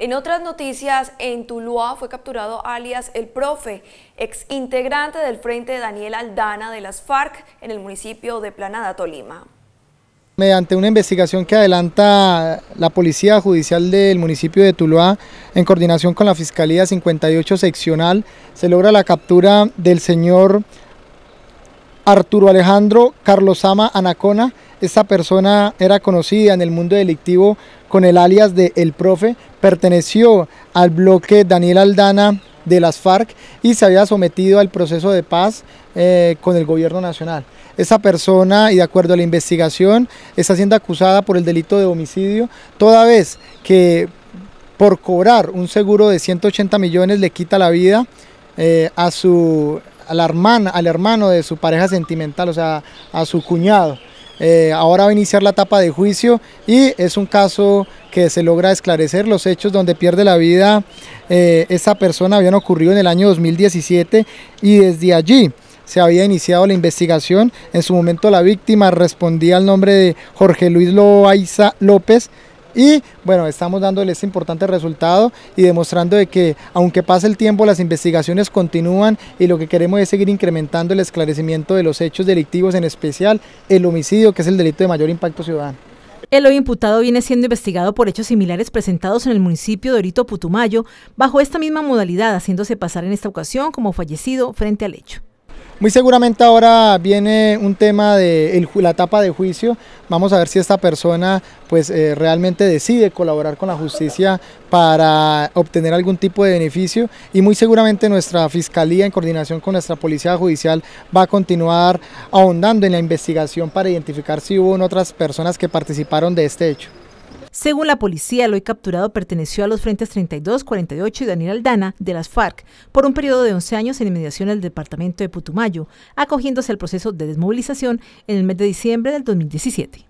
En otras noticias, en Tuluá fue capturado alias El Profe, ex integrante del Frente Daniel Aldana de las FARC en el municipio de Planada, Tolima. Mediante una investigación que adelanta la Policía Judicial del municipio de Tuluá, en coordinación con la Fiscalía 58 Seccional, se logra la captura del señor Arturo Alejandro Carlos Carlosama Anacona, esta persona era conocida en el mundo delictivo con el alias de El Profe, perteneció al bloque Daniel Aldana de las FARC y se había sometido al proceso de paz eh, con el gobierno nacional. Esa persona, y de acuerdo a la investigación, está siendo acusada por el delito de homicidio, toda vez que por cobrar un seguro de 180 millones le quita la vida eh, a su, al hermano de su pareja sentimental, o sea, a su cuñado. Eh, ahora va a iniciar la etapa de juicio y es un caso que se logra esclarecer los hechos donde pierde la vida eh, esa persona habían ocurrido en el año 2017 y desde allí se había iniciado la investigación. En su momento la víctima respondía al nombre de Jorge Luis Loaiza López, y bueno, estamos dándole este importante resultado y demostrando de que aunque pase el tiempo las investigaciones continúan y lo que queremos es seguir incrementando el esclarecimiento de los hechos delictivos, en especial el homicidio, que es el delito de mayor impacto ciudadano. El hoy imputado viene siendo investigado por hechos similares presentados en el municipio de Orito Putumayo, bajo esta misma modalidad, haciéndose pasar en esta ocasión como fallecido frente al hecho. Muy seguramente ahora viene un tema de la etapa de juicio. Vamos a ver si esta persona pues eh, realmente decide colaborar con la justicia para obtener algún tipo de beneficio y muy seguramente nuestra fiscalía en coordinación con nuestra policía judicial va a continuar ahondando en la investigación para identificar si hubo otras personas que participaron de este hecho. Según la policía, el hoy capturado perteneció a los frentes 32, 48 y Daniel Aldana de las FARC por un periodo de 11 años en inmediación del departamento de Putumayo, acogiéndose al proceso de desmovilización en el mes de diciembre del 2017.